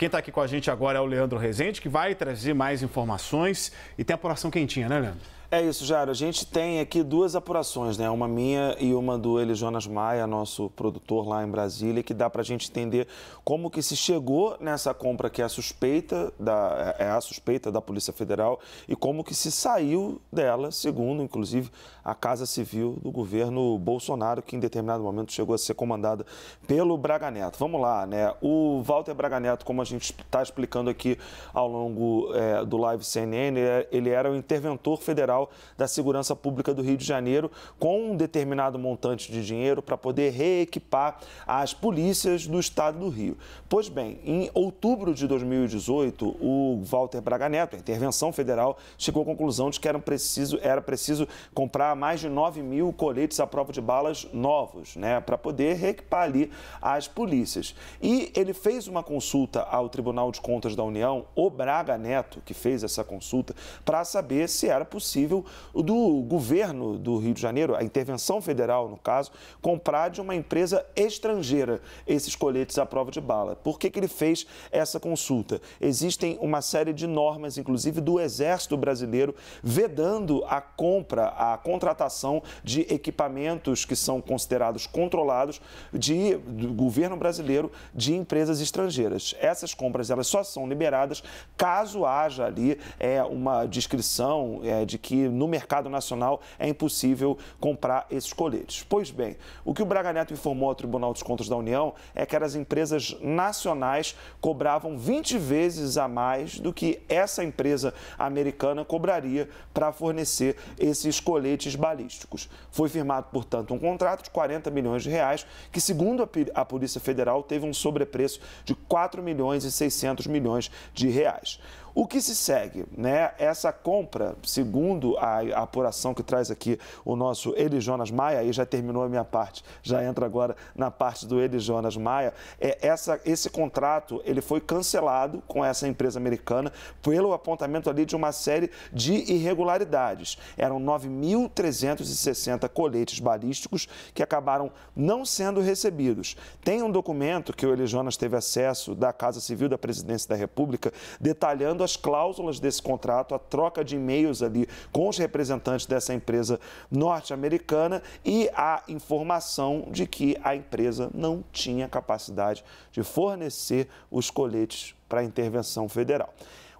Quem está aqui com a gente agora é o Leandro Rezende, que vai trazer mais informações e tem a apuração quentinha, né, Leandro? É isso, Jairo. A gente tem aqui duas apurações, né? Uma minha e uma do Eli Jonas Maia, nosso produtor lá em Brasília, que dá para a gente entender como que se chegou nessa compra que é a suspeita da é a suspeita da Polícia Federal e como que se saiu dela, segundo inclusive a Casa Civil do governo Bolsonaro, que em determinado momento chegou a ser comandada pelo Braga Neto. Vamos lá, né? O Walter Braga Neto, como a gente está explicando aqui ao longo é, do live CNN, é, ele era o interventor federal Geral da Segurança Pública do Rio de Janeiro com um determinado montante de dinheiro para poder reequipar as polícias do estado do Rio. Pois bem, em outubro de 2018, o Walter Braga Neto, a intervenção federal, chegou à conclusão de que era preciso, era preciso comprar mais de 9 mil coletes à prova de balas novos, né, para poder reequipar ali as polícias. E ele fez uma consulta ao Tribunal de Contas da União, o Braga Neto, que fez essa consulta, para saber se era possível possível do governo do Rio de Janeiro, a intervenção federal, no caso, comprar de uma empresa estrangeira esses coletes à prova de bala. Por que, que ele fez essa consulta? Existem uma série de normas, inclusive do Exército Brasileiro, vedando a compra, a contratação de equipamentos que são considerados controlados de, do governo brasileiro de empresas estrangeiras. Essas compras elas só são liberadas caso haja ali é, uma descrição é, de que no mercado nacional é impossível comprar esses coletes. Pois bem, o que o Braga Neto informou ao Tribunal dos Contas da União é que as empresas nacionais cobravam 20 vezes a mais do que essa empresa americana cobraria para fornecer esses coletes balísticos. Foi firmado, portanto, um contrato de 40 milhões de reais que, segundo a Polícia Federal, teve um sobrepreço de 4 milhões e 600 milhões de reais. O que se segue? Né? Essa compra, segundo a, apuração que traz aqui o nosso Eli Jonas Maia, e já terminou a minha parte, já entra agora na parte do Eli Jonas Maia, é essa, esse contrato ele foi cancelado com essa empresa americana pelo apontamento ali de uma série de irregularidades. Eram 9.360 coletes balísticos que acabaram não sendo recebidos. Tem um documento que o Eli Jonas teve acesso da Casa Civil da Presidência da República detalhando olhando as cláusulas desse contrato, a troca de e-mails ali com os representantes dessa empresa norte-americana e a informação de que a empresa não tinha capacidade de fornecer os coletes para a intervenção federal.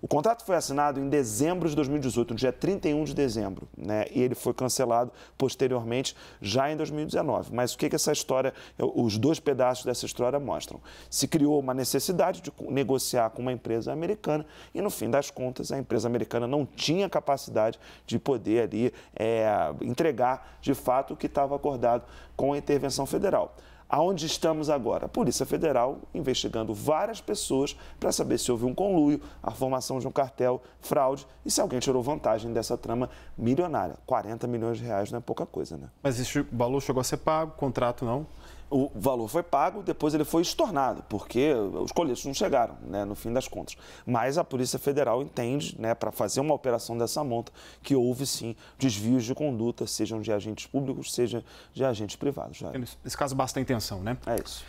O contrato foi assinado em dezembro de 2018, no dia 31 de dezembro, né? e ele foi cancelado posteriormente, já em 2019. Mas o que, que essa história, os dois pedaços dessa história mostram? Se criou uma necessidade de negociar com uma empresa americana e, no fim das contas, a empresa americana não tinha capacidade de poder ali é, entregar de fato o que estava acordado com a intervenção federal aonde estamos agora? A Polícia Federal investigando várias pessoas para saber se houve um conluio, a formação de um cartel, fraude e se alguém tirou vantagem dessa trama milionária. 40 milhões de reais não é pouca coisa, né? Mas esse valor chegou a ser pago, contrato não? o valor foi pago, depois ele foi estornado, porque os coletes não chegaram, né, no fim das contas. Mas a Polícia Federal entende, né, para fazer uma operação dessa monta, que houve sim desvios de conduta, sejam de agentes públicos, seja de agentes privados. Já. Nesse caso, basta a intenção, né? É isso.